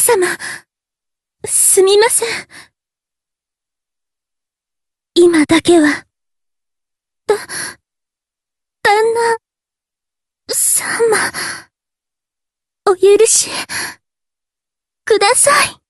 皆様、すみません。今だけは、だ、旦那、様、お許し、ください。